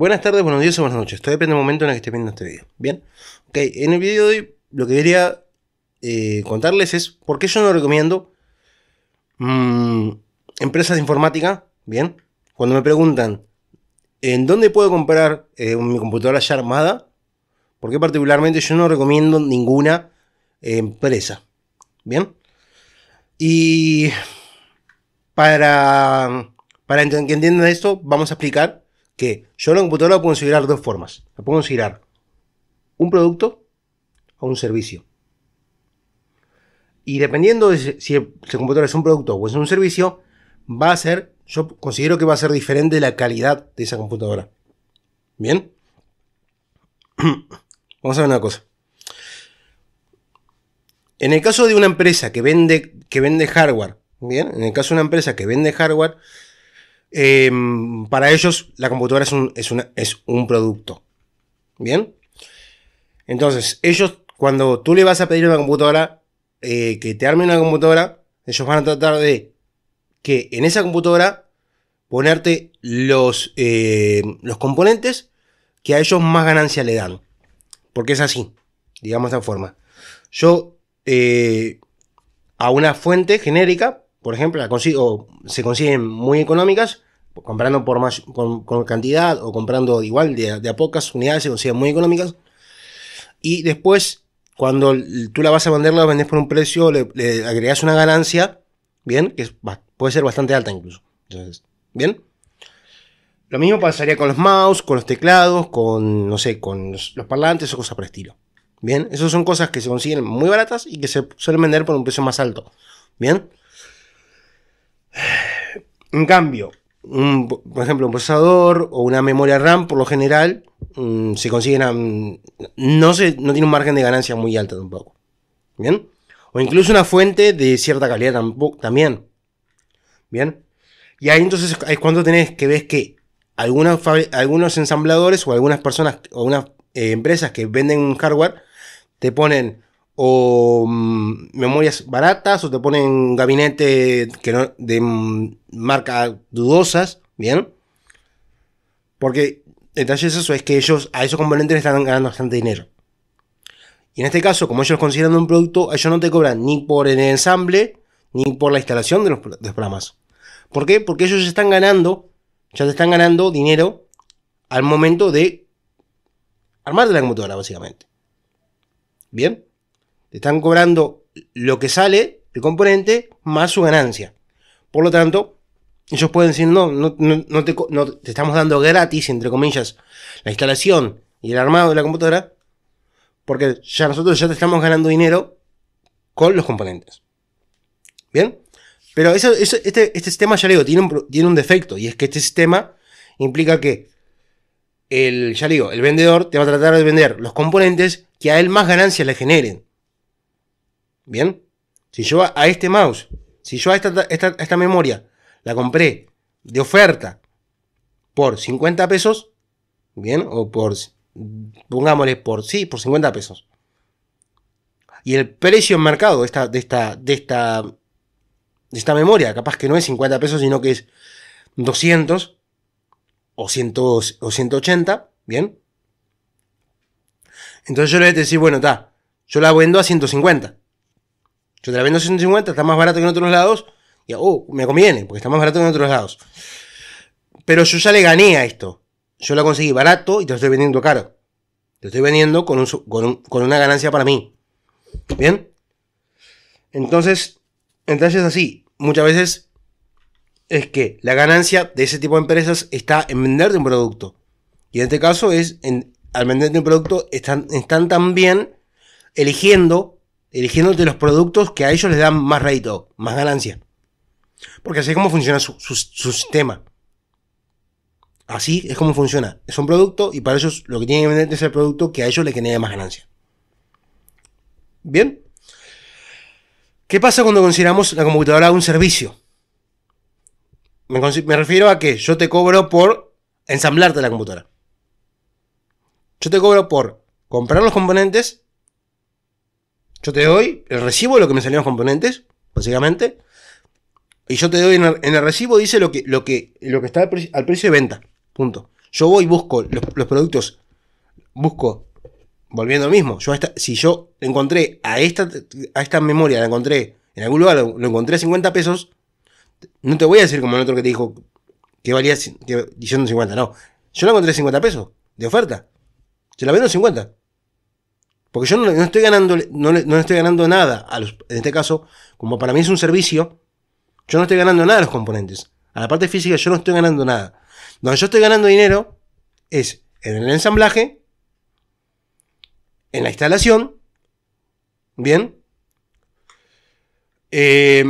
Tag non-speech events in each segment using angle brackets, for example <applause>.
Buenas tardes, buenos días o buenas noches. Esto depende del momento en el que esté viendo este video. Bien. Ok, en el video de hoy lo que quería eh, contarles es por qué yo no recomiendo mm, empresas de informática. Bien. Cuando me preguntan en dónde puedo comprar eh, mi computadora ya armada, porque particularmente yo no recomiendo ninguna eh, empresa. Bien. Y para, para que entiendan esto, vamos a explicar que yo la computadora la puedo considerar dos formas. la puedo considerar un producto o un servicio. Y dependiendo de si el computador es un producto o es un servicio, va a ser, yo considero que va a ser diferente la calidad de esa computadora. ¿Bien? <clears throat> Vamos a ver una cosa. En el caso de una empresa que vende, que vende hardware, ¿bien? En el caso de una empresa que vende hardware, Em, para ellos, la computadora es un, una, es un producto. ¿Bien? Entonces, ellos, cuando tú le vas a pedir una computadora, eh, que te arme una computadora, ellos van a tratar de que en esa computadora ponerte los, eh, los componentes que a ellos más ganancia le dan. Porque es así, digamos de esta forma. Yo eh, a una fuente genérica por ejemplo, se consiguen muy económicas, pues comprando por más, con, cantidad o comprando igual de, a pocas unidades, se consiguen muy económicas. Y después, cuando tú la vas a vender, la vendes por un precio, le, agregas una ganancia, ¿bien? Que puede ser bastante alta incluso. Entonces, ¿bien? Lo mismo pasaría con los mouse, con los teclados, con, no sé, con los, parlantes o cosas por estilo. Bien, esas son cosas que se consiguen muy baratas y que se suelen vender por un precio más alto. Bien, en cambio, por ejemplo, un procesador o una memoria RAM, por lo general, mm, se consiguen. Mm, no, se, no tiene un margen de ganancia muy alto tampoco. ¿Bien? O incluso una fuente de cierta calidad tampoco, también. ¿Bien? Y ahí entonces es cuando tenés que ves que algunos, ensambladores o algunas personas o unas eh, empresas que venden un hardware te ponen o mm, memorias baratas o te ponen gabinete que no, de mm, marca dudosas, ¿bien? Porque el detalle es eso, es que ellos a esos componentes le están ganando bastante dinero. Y en este caso, como ellos consideran un producto, ellos no te cobran ni por el ensamble ni por la instalación de los, programas. ¿Por qué? Porque ellos ya están ganando, ya te están ganando dinero al momento de armar la computadora, básicamente. ¿Bien? Te están cobrando lo que sale, el componente, más su ganancia. Por lo tanto, ellos pueden decir, no, no, te, estamos dando gratis, entre comillas, la instalación y el armado de la computadora, porque ya nosotros ya te estamos ganando dinero con los componentes. ¿Bien? Pero este, este, sistema, ya le digo, tiene un, tiene un defecto, y es que este sistema implica que el, ya digo, el vendedor te va a tratar de vender los componentes que a él más ganancias le generen. ¿Bien? Si yo a, este mouse, si yo a esta, memoria la compré de oferta por 50 pesos, ¿bien? O por, pongámosle por sí, por 50 pesos. Y el precio en mercado de esta, de esta, de esta, de esta memoria, capaz que no es 50 pesos, sino que es 200 o, o 180, ¿bien? Entonces yo le voy a decir, bueno, está, yo la vendo a 150. Yo te la vendo 150, está más barato que en otros lados. Y, oh, me conviene, porque está más barato que en otros lados. Pero yo ya le gané a esto. Yo la conseguí barato y te lo estoy vendiendo caro. Te estoy vendiendo con, con, una ganancia para mí. ¿Bien? Entonces, entonces así. Muchas veces es que la ganancia de ese tipo de empresas está en venderte un producto. Y en este caso es, en, al venderte un producto, están, están también eligiendo eligiéndote los productos que a ellos les dan más rédito, más ganancia. Porque así es como funciona su, sistema. Así es como funciona. Es un producto y para ellos lo que tienen que vender es el producto que a ellos les genere más ganancia. Bien. ¿Qué pasa cuando consideramos la computadora un servicio? Me, me refiero a que yo te cobro por ensamblarte la computadora. Yo te cobro por comprar los componentes yo te doy el recibo de lo que me salieron los componentes, básicamente. Y yo te doy en el, recibo, dice lo que, lo que, lo que está al, precio de venta. Punto. Yo voy y busco los, productos. Busco, volviendo al mismo. Yo si yo encontré a esta, a esta memoria, la encontré en algún lugar, lo, encontré a 50 pesos. No te voy a decir como el otro que te dijo que valía diciendo 50, no. Yo la encontré a 50 pesos de oferta. Se la vendo a 50. Porque yo no, estoy ganando, no, no, estoy ganando nada en este caso, como para mí es un servicio, yo no estoy ganando nada a los componentes. A la parte física yo no estoy ganando nada. Donde yo estoy ganando dinero es en el ensamblaje, en la instalación, ¿bien? Eh,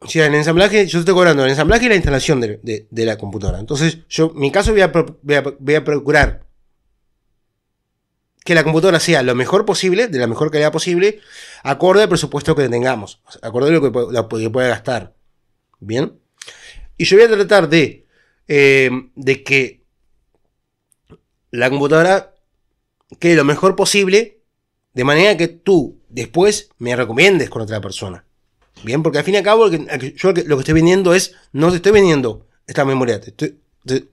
o sea, en el ensamblaje, yo estoy cobrando el ensamblaje y la instalación de, la computadora. Entonces, yo, en mi caso, voy a, voy a procurar que la computadora sea lo mejor posible, de la mejor calidad posible, acorde al presupuesto que tengamos, acorde a lo que, pueda gastar. Bien. Y yo voy a tratar de, eh, de que la computadora quede lo mejor posible, de manera que tú después me recomiendes con otra persona. Bien, porque al fin y al cabo, yo lo que estoy vendiendo es, no te estoy vendiendo esta memoria,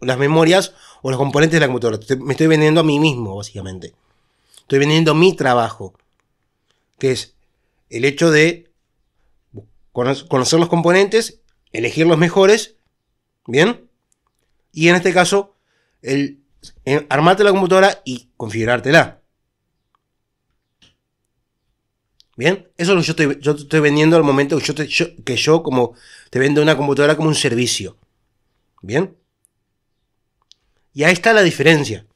las memorias o los componentes de la computadora, me estoy vendiendo a mí mismo, básicamente. Estoy vendiendo mi trabajo, que es el hecho de conocer los componentes, elegir los mejores, ¿bien? Y en este caso, el, armarte la computadora y configurártela. ¿Bien? Eso es lo que yo estoy, yo estoy vendiendo al momento que yo, que yo como te vendo una computadora como un servicio. ¿Bien? Y ahí está la diferencia.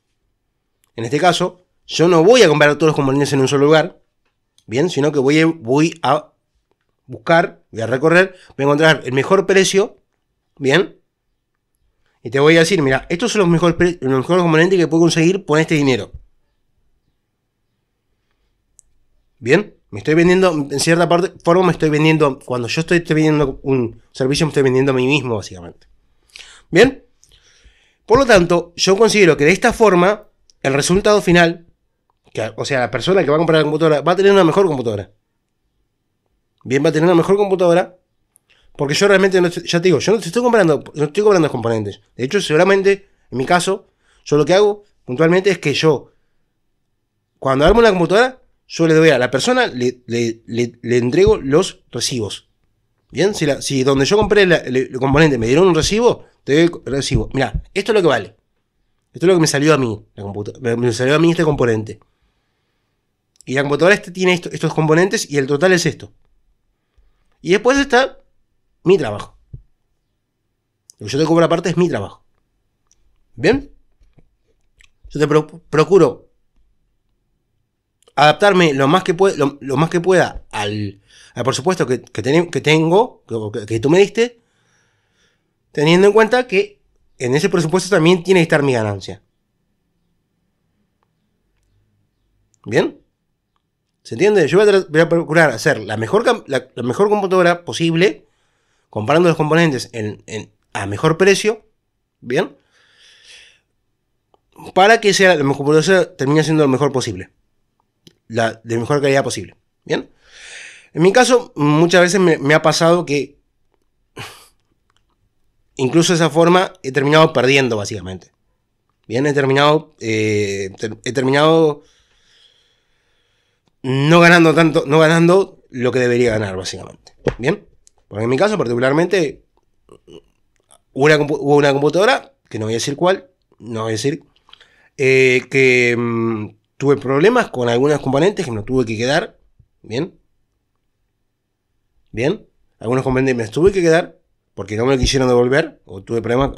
En este caso, yo no voy a comprar todos los componentes en un solo lugar, bien, sino que voy a, buscar, voy a recorrer, voy a encontrar el mejor precio, bien, y te voy a decir, mira, estos son los mejores, componentes que puedo conseguir con este dinero. Bien, me estoy vendiendo, en cierta parte, forma me estoy vendiendo, cuando yo estoy vendiendo un servicio, me estoy vendiendo a mí mismo, básicamente. Bien, por lo tanto, yo considero que de esta forma, el resultado final o sea, la persona que va a comprar la computadora va a tener una mejor computadora. Bien, va a tener una mejor computadora. Porque yo realmente, no ya te digo, yo no estoy comprando, no estoy comprando componentes. De hecho, seguramente, en mi caso, yo lo que hago puntualmente es que yo, cuando armo una computadora, yo le doy a la persona, le, le, le, entrego los recibos. Bien, si, donde yo compré el, componente me dieron un recibo, te doy el recibo. Mira, esto es lo que vale. Esto es lo que me salió a mí, me salió a mí este componente. Y la computadora este tiene estos componentes y el total es esto. Y después está mi trabajo. Lo que yo te cobro aparte es mi trabajo. ¿Bien? Yo te procuro adaptarme lo más que, lo, más que pueda al, presupuesto que, que, tengo, que tú me diste, teniendo en cuenta que en ese presupuesto también tiene que estar mi ganancia. ¿Bien? ¿Se entiende? Yo voy a, procurar hacer la mejor, la, mejor computadora posible, comparando los componentes a mejor precio, ¿bien? Para que sea la mejor computadora termine siendo lo mejor posible. La, de mejor calidad posible, ¿bien? En mi caso, muchas veces me, ha pasado que <sighs> incluso de esa forma he terminado perdiendo, básicamente. Bien, he terminado, eh, he terminado no ganando tanto, no ganando lo que debería ganar, básicamente. ¿Bien? Porque en mi caso, particularmente, una, hubo una computadora, que no voy a decir cuál, no voy a decir, eh, que mm, tuve problemas con algunos componentes que me tuve que quedar. ¿Bien? ¿Bien? Algunos componentes me tuve que quedar porque no me lo quisieron devolver o tuve problemas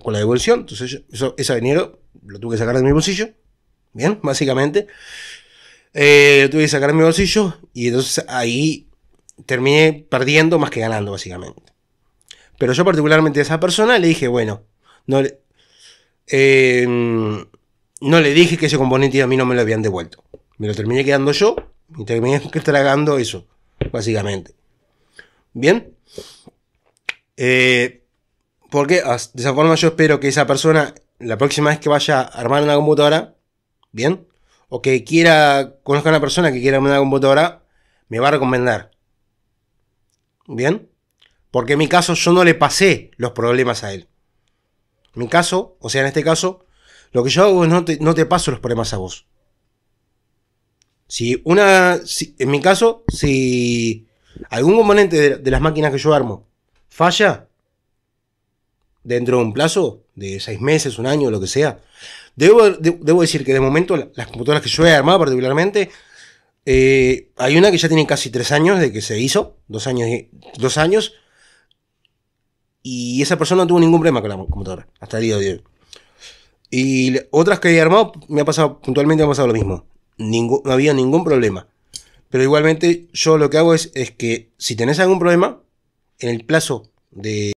con la devolución. Entonces, ese dinero lo tuve que sacar de mi bolsillo. ¿Bien? Básicamente. Eh, tuve que sacar mi bolsillo y entonces ahí terminé perdiendo más que ganando, básicamente. Pero yo particularmente a esa persona le dije, bueno, no le, eh, no le dije que ese componente a mí no me lo habían devuelto. Me lo terminé quedando yo y terminé <laughs> tragando eso, básicamente. Bien. Eh, porque de esa forma yo espero que esa persona, la próxima vez que vaya a armar una computadora, bien, o que quiera, conozca a una persona que quiera un voto ahora me va a recomendar. ¿Bien? Porque en mi caso yo no le pasé los problemas a él. En mi caso, o sea, en este caso, lo que yo hago es no te, no te paso los problemas a vos. Si una, en mi caso, si algún componente de las máquinas que yo armo falla, dentro de un plazo de seis meses, un año, lo que sea, Debo, decir que de momento las computadoras que yo he armado particularmente, eh, hay una que ya tiene casi tres años de que se hizo, dos años, dos años, y esa persona no tuvo ningún problema con la computadora hasta el día de hoy. Y otras que he armado, me ha pasado, puntualmente me ha pasado lo mismo. no había ningún problema. Pero igualmente, yo lo que hago es, es que si tenés algún problema, en el plazo de